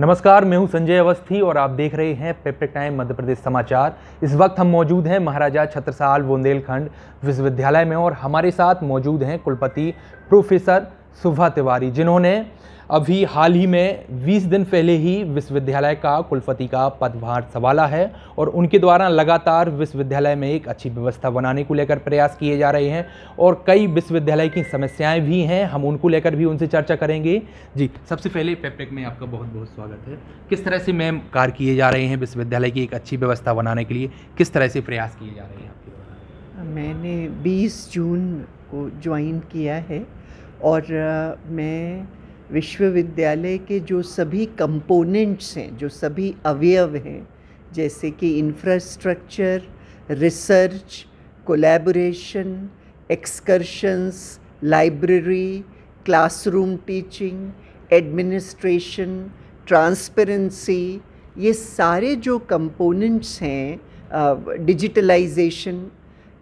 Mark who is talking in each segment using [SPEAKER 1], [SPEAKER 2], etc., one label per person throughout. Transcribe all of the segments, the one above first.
[SPEAKER 1] नमस्कार मैं हूं संजय अवस्थी और आप देख रहे हैं पेपर टाइम मध्य प्रदेश समाचार इस वक्त हम मौजूद हैं महाराजा छत्रसाल बुंदेलखंड विश्वविद्यालय में और हमारे साथ मौजूद हैं कुलपति प्रोफेसर सुभा तिवारी जिन्होंने अभी हाल ही में 20 दिन पहले ही विश्वविद्यालय का कुलपति का पदभार संभाला है और उनके द्वारा लगातार विश्वविद्यालय में एक अच्छी व्यवस्था बनाने को लेकर प्रयास किए जा रहे हैं और कई विश्वविद्यालय की समस्याएं भी हैं हम उनको लेकर भी उनसे चर्चा करेंगे जी सबसे पहले पेपेक में आपका बहुत बहुत स्वागत है किस तरह से मैम कार्य किए जा रहे हैं विश्वविद्यालय की एक अच्छी व्यवस्था बनाने के लिए किस तरह से प्रयास किए जा रहे हैं आपके
[SPEAKER 2] द्वारा मैंने बीस जून को ज्वाइन किया है और मैं विश्वविद्यालय के जो सभी कंपोनेंट्स हैं जो सभी अवयव हैं जैसे कि infrastructure research collaboration excursions library classroom teaching administration transparency ये सारे जो कंपोनेंट्स हैं डिजिटलाइजेशन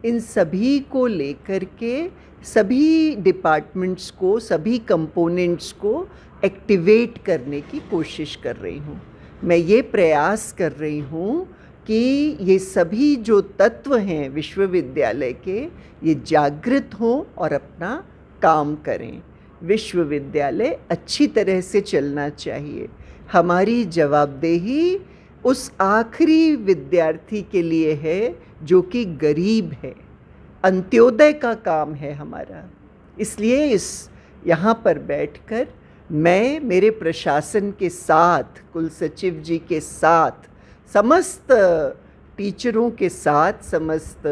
[SPEAKER 2] इन सभी को लेकर के सभी डिपार्टमेंट्स को सभी कंपोनेंट्स को एक्टिवेट करने की कोशिश कर रही हूँ मैं ये प्रयास कर रही हूँ कि ये सभी जो तत्व हैं विश्वविद्यालय के ये जागृत हों और अपना काम करें विश्वविद्यालय अच्छी तरह से चलना चाहिए हमारी जवाबदेही उस आखिरी विद्यार्थी के लिए है जो कि गरीब है अंत्योदय का काम है हमारा इसलिए इस यहाँ पर बैठकर मैं मेरे प्रशासन के साथ कुल सचिव जी के साथ समस्त टीचरों के साथ समस्त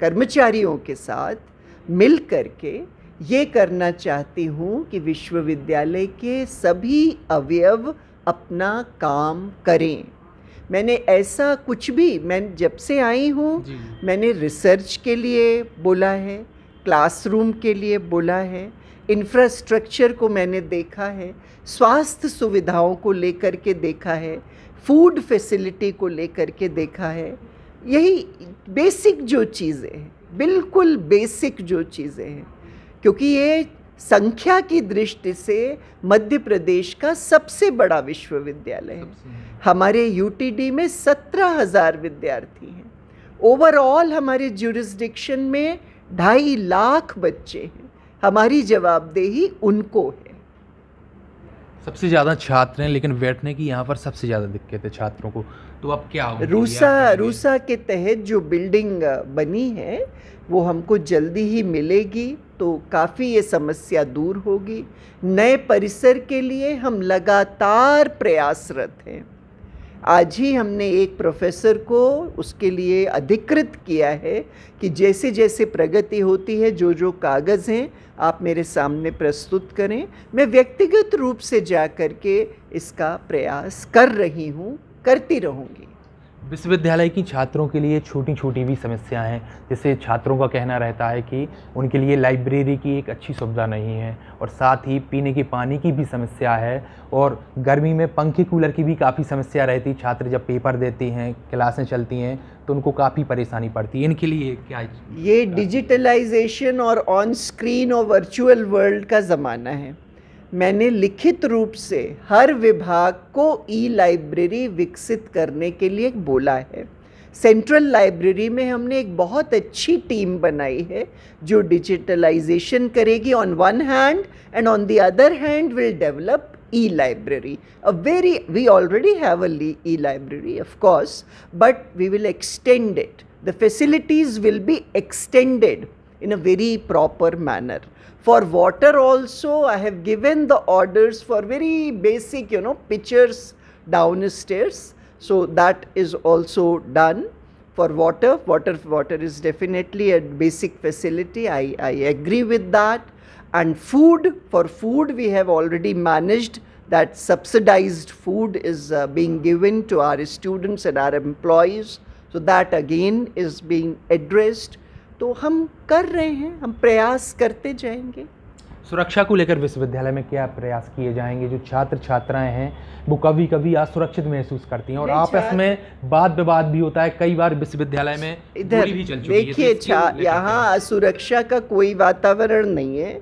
[SPEAKER 2] कर्मचारियों के साथ मिल कर के ये करना चाहती हूँ कि विश्वविद्यालय के सभी अवयव अपना काम करें मैंने ऐसा कुछ भी मैं जब से आई हूँ मैंने रिसर्च के लिए बोला है क्लासरूम के लिए बोला है इंफ्रास्ट्रक्चर को मैंने देखा है स्वास्थ्य सुविधाओं को लेकर के देखा है फूड फैसिलिटी को लेकर के देखा है यही बेसिक जो चीज़ें हैं बिल्कुल बेसिक जो चीज़ें हैं क्योंकि ये संख्या की दृष्टि से मध्य प्रदेश का सबसे बड़ा विश्वविद्यालय है हमारे यूटीडी में सत्रह हज़ार विद्यार्थी हैं ओवरऑल हमारे जुरिस्डिक्शन में ढाई लाख बच्चे हैं हमारी जवाबदेही उनको है
[SPEAKER 1] सबसे ज़्यादा छात्र हैं लेकिन बैठने की यहाँ पर सबसे ज़्यादा दिक्कत है छात्रों को तो अब क्या रूसा रूसा
[SPEAKER 2] के तहत जो बिल्डिंग बनी है वो हमको जल्दी ही मिलेगी तो काफ़ी ये समस्या दूर होगी नए परिसर के लिए हम लगातार प्रयासरत हैं आज ही हमने एक प्रोफेसर को उसके लिए अधिकृत किया है कि जैसे जैसे प्रगति होती है जो जो कागज़ हैं आप मेरे सामने प्रस्तुत करें मैं व्यक्तिगत रूप से जा कर के इसका प्रयास कर रही हूँ करती रहूँगी
[SPEAKER 1] विश्वविद्यालय की छात्रों के लिए छोटी छोटी भी समस्याएं हैं जैसे छात्रों का कहना रहता है कि उनके लिए लाइब्रेरी की एक अच्छी सुविधा नहीं है और साथ ही पीने के पानी की भी समस्या है और गर्मी में पंखे कूलर की भी काफ़ी समस्या रहती छात्र जब पेपर देते हैं क्लासें चलती हैं तो उनको काफ़ी परेशानी पड़ती है इनके लिए क्या
[SPEAKER 2] ये डिजिटलाइजेशन और ऑन स्क्रीन और वर्चुअल वर्ल्ड का ज़माना है मैंने लिखित रूप से हर विभाग को ई लाइब्रेरी विकसित करने के लिए बोला है सेंट्रल लाइब्रेरी में हमने एक बहुत अच्छी टीम बनाई है जो डिजिटलाइजेशन करेगी on one hand and on the other hand will develop e library a very we already have a e library of course but we will extend it the facilities will be extended in a very proper manner. For water also, I have given the orders for very basic, you know, pitchers downstairs. So that is also done for water. Water, water is definitely a basic facility. I, I agree with that. And food, for food, we have already managed that subsidized food is uh, being given to our students and our employees. So that again is being addressed. तो हम कर रहे हैं हम प्रयास करते जाएंगे
[SPEAKER 1] सुरक्षा को लेकर विश्वविद्यालय में क्या प्रयास किए जाएंगे जो छात्र छात्राएं हैं वो कभी कभी असुरक्षित महसूस करती हैं और आपस में बात विवाद भी होता है कई बार विश्वविद्यालय में इधर देखिए
[SPEAKER 2] यहाँ असुरक्षा का कोई वातावरण नहीं है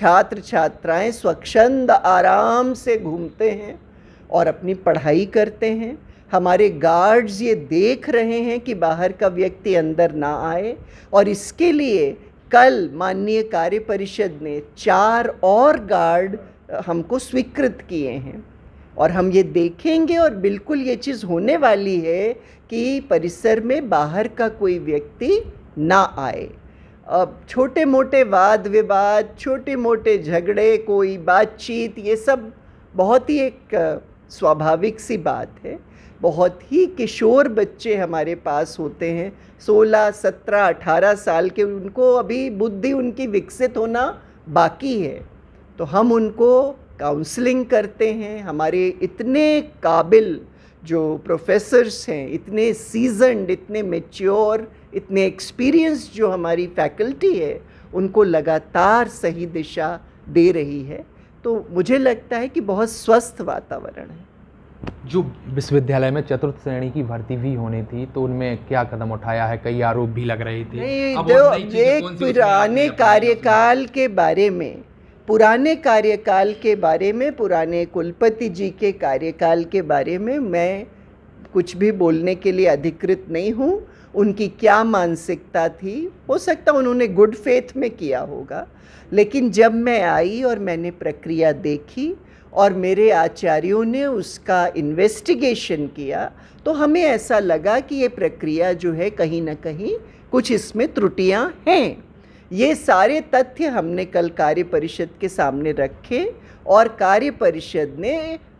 [SPEAKER 2] छात्र छात्राएं स्वच्छंद आराम से घूमते हैं और अपनी पढ़ाई करते हैं हमारे गार्ड्स ये देख रहे हैं कि बाहर का व्यक्ति अंदर ना आए और इसके लिए कल माननीय कार्य परिषद ने चार और गार्ड हमको स्वीकृत किए हैं और हम ये देखेंगे और बिल्कुल ये चीज़ होने वाली है कि परिसर में बाहर का कोई व्यक्ति ना आए अब छोटे मोटे वाद विवाद छोटे मोटे झगड़े कोई बातचीत ये सब बहुत ही एक स्वाभाविक सी बात है बहुत ही किशोर बच्चे हमारे पास होते हैं 16, 17, 18 साल के उनको अभी बुद्धि उनकी विकसित होना बाकी है तो हम उनको काउंसलिंग करते हैं हमारे इतने काबिल जो प्रोफेसर्स हैं इतने सीजनड इतने मेच्योर इतने एक्सपीरियंस जो हमारी फैकल्टी है उनको लगातार सही दिशा दे रही है तो मुझे लगता है कि बहुत स्वस्थ वातावरण है
[SPEAKER 1] जो विश्वविद्यालय में चतुर्थ श्रेणी की भर्ती भी होनी थी तो उनमें क्या कदम उठाया है कई आरोप भी लग रहे थे अब पुराने
[SPEAKER 2] कार्यकाल के बारे में पुराने कार्यकाल के बारे में पुराने कुलपति जी के कार्यकाल के बारे में मैं कुछ भी बोलने के लिए अधिकृत नहीं हूँ उनकी क्या मानसिकता थी हो सकता उन्होंने गुड फेथ में किया होगा लेकिन जब मैं आई और मैंने प्रक्रिया देखी और मेरे आचार्यों ने उसका इन्वेस्टिगेशन किया तो हमें ऐसा लगा कि ये प्रक्रिया जो है कहीं ना कहीं कुछ इसमें त्रुटियां हैं ये सारे तथ्य हमने कल कार्य परिषद के सामने रखे और कार्य परिषद ने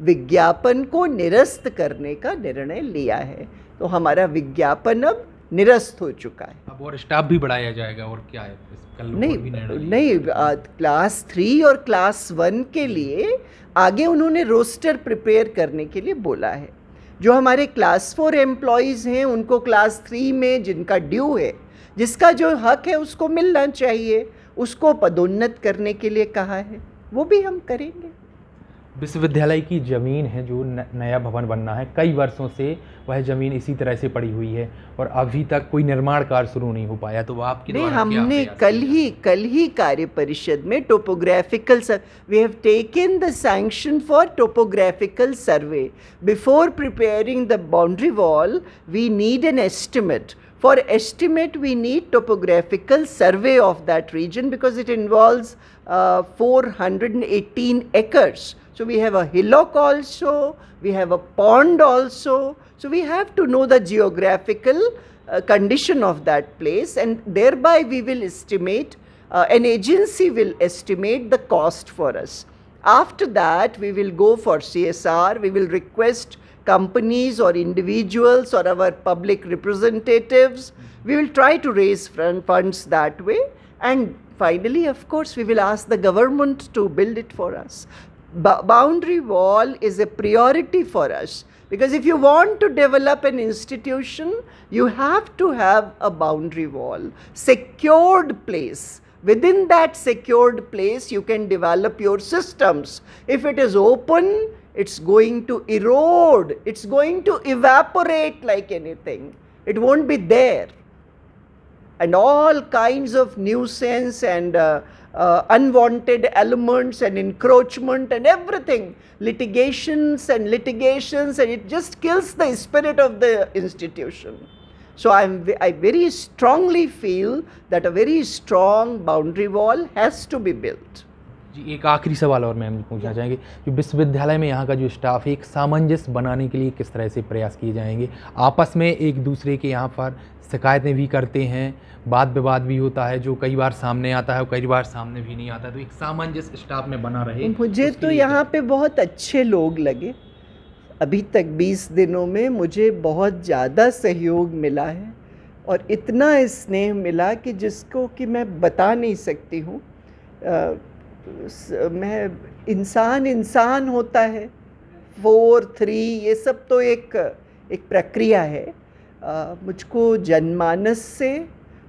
[SPEAKER 2] विज्ञापन को निरस्त करने का निर्णय लिया है तो हमारा विज्ञापन अब निरस्त हो चुका है
[SPEAKER 1] अब और स्टाफ भी बढ़ाया जाएगा और क्या है कल नहीं
[SPEAKER 2] नहीं क्लास थ्री और क्लास वन के लिए आगे उन्होंने रोस्टर प्रिपेयर करने के लिए बोला है जो हमारे क्लास फोर एम्प्लॉयज़ हैं उनको क्लास थ्री में जिनका ड्यू है जिसका जो हक है उसको मिलना चाहिए उसको पदोन्नत करने के लिए कहा है वो भी हम करेंगे
[SPEAKER 1] विश्वविद्यालय की ज़मीन है जो न, नया भवन बनना है कई वर्षों से वह ज़मीन इसी तरह से पड़ी हुई है और अभी तक कोई निर्माण कार्य शुरू नहीं हो पाया तो आपके नहीं हमने
[SPEAKER 2] कल ही कल ही कार्य परिषद में topographical we have taken the sanction for topographical survey before preparing the boundary wall we need an estimate For estimate, we need topographical survey of that region because it involves uh, 418 acres. So we have a hillock also, we have a pond also. So we have to know the geographical uh, condition of that place and thereby we will estimate, uh, an agency will estimate the cost for us. After that, we will go for CSR. We will request companies or individuals or our public representatives. We will try to raise funds that way. And finally, of course, we will ask the government to build it for us. B- boundary wall is a priority for us because if you want to develop an institution, you have to have a boundary wall, secured place Within that secured place, you can develop your systems. If it is open, it's going to erode, it's going to evaporate like anything. It won't be there. And all kinds of nuisance and uh, uh, unwanted elements and encroachment and everything, litigations and litigations, and it just kills the spirit of the institution. So I'm, I very strongly feel that a very strong boundary wall has to be built.
[SPEAKER 1] जी एक आखिरी सवाल और ma'am पूछना चाहेंगे जो विश्वविद्यालय में यहाँ का जो स्टाफ है एक सामंजस्य बनाने के लिए किस तरह से प्रयास किए जाएंगे आपस में एक दूसरे के यहाँ पर शिकायतें भी करते हैं वाद विवाद भी होता है जो कई बार सामने आता है और कई बार सामने भी नहीं आता तो एक सामंजस्य स्टाफ में बना रहे मुझे
[SPEAKER 2] तो यहाँ पे बहुत अच्छे लोग लगे अभी तक 20 दिनों में मुझे बहुत ज़्यादा सहयोग मिला है और इतना स्नेह मिला कि जिसको कि मैं बता नहीं सकती हूँ मैं इंसान इंसान होता है फोर थ्री ये सब तो एक एक प्रक्रिया है मुझको जनमानस से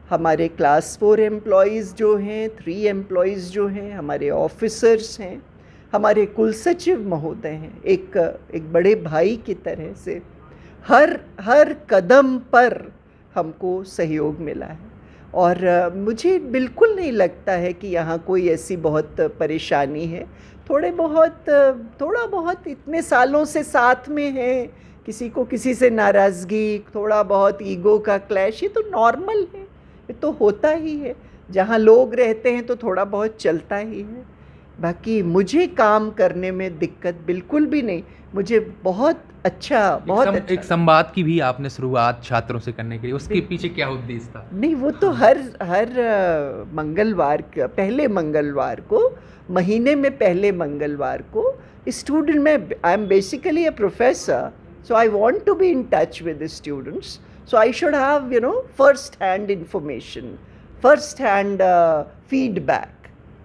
[SPEAKER 2] हमारे क्लास फोर एम्प्लॉयज़ जो हैं थ्री एम्प्लॉयज़ जो हैं हमारे ऑफिसर्स हैं हमारे कुल सचिव महोदय हैं एक एक बड़े भाई की तरह से हर हर कदम पर हमको सहयोग मिला है और मुझे बिल्कुल नहीं लगता है कि यहाँ कोई ऐसी बहुत परेशानी है थोड़े बहुत थोड़ा बहुत इतने सालों से साथ में है किसी को किसी से नाराज़गी थोड़ा बहुत ईगो का क्लैश ये तो नॉर्मल है ये तो होता ही है जहाँ लोग रहते हैं तो थोड़ा बहुत चलता ही है बाकी मुझे काम करने में दिक्कत बिल्कुल भी नहीं मुझे बहुत अच्छा बहुत एक, सम, अच्छा। एक
[SPEAKER 1] संवाद की भी आपने शुरुआत छात्रों से करने के लिए उसके पीछे क्या उद्देश्य था
[SPEAKER 2] नहीं वो तो हाँ। हर हर मंगलवार पहले मंगलवार को महीने में पहले मंगलवार को स्टूडेंट में I am basically a professor so I want to be in touch with students so I should have you know first hand information first hand feedback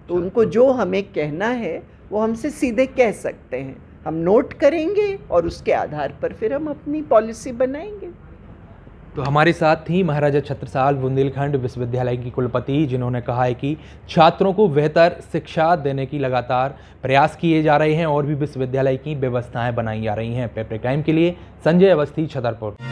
[SPEAKER 2] तो अच्छा। उनको जो हमें कहना है वो हमसे सीधे कह सकते हैं हम नोट करेंगे और उसके आधार पर फिर हम अपनी पॉलिसी बनाएंगे
[SPEAKER 1] तो हमारे साथ थी महाराजा छत्रसाल बुंदेलखंड विश्वविद्यालय की कुलपति जिन्होंने कहा है कि छात्रों को बेहतर शिक्षा देने की लगातार प्रयास किए जा रहे हैं और भी विश्वविद्यालय की व्यवस्थाएं बनाई जा रही हैं पेपर क्राइम के लिए संजय अवस्थी छतरपुर